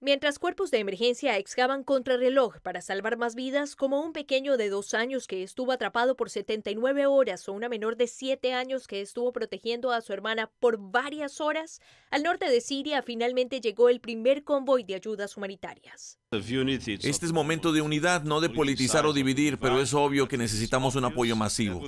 Mientras cuerpos de emergencia excavan contrarreloj para salvar más vidas, como un pequeño de dos años que estuvo atrapado por 79 horas o una menor de 7 años que estuvo protegiendo a su hermana por varias horas, al norte de Siria finalmente llegó el primer convoy de ayudas humanitarias. Este es momento de unidad, no de politizar o dividir, pero es obvio que necesitamos un apoyo masivo.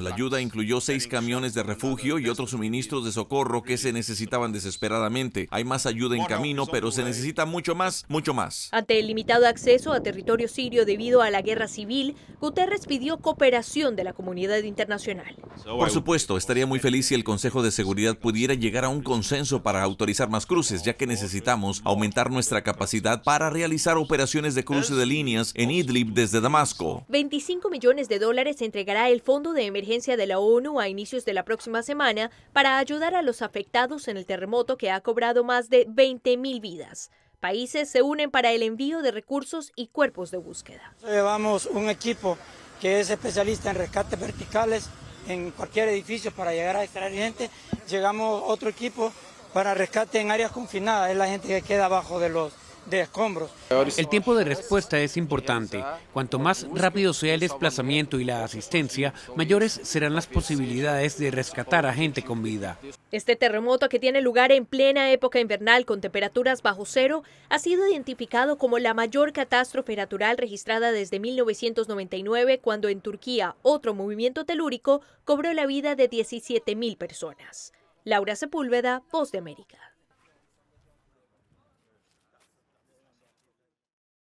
La ayuda incluyó seis camiones de refugio y otros suministros de socorro que se necesitaban desesperadamente. Hay más ayuda en camino, pero se necesita mucho más, mucho más. Ante el limitado acceso a territorio sirio debido a la guerra civil, Guterres pidió cooperación de la comunidad internacional. Por supuesto, estaría muy feliz si el Consejo de Seguridad pudiera llegar a un consenso para autorizar más cruces, ya que necesitamos aumentar nuestra capacidad para realizar operaciones de cruce de líneas en Idlib desde Damasco. 25 millones de dólares entregará el Fondo de Emergencia de la ONU a inicios de la próxima semana para ayudar a los afectados en el terremoto que ha cobrado más de 20.000 vidas. Países se unen para el envío de recursos y cuerpos de búsqueda. Llevamos un equipo que es especialista en rescates verticales en cualquier edificio para llegar a extraer gente. Llegamos otro equipo para rescate en áreas confinadas, es la gente que queda abajo de los de escombros. El tiempo de respuesta es importante. Cuanto más rápido sea el desplazamiento y la asistencia, mayores serán las posibilidades de rescatar a gente con vida. Este terremoto que tiene lugar en plena época invernal con temperaturas bajo cero ha sido identificado como la mayor catástrofe natural registrada desde 1999 cuando en Turquía otro movimiento telúrico cobró la vida de 17.000 personas. Laura Sepúlveda, Voz de América.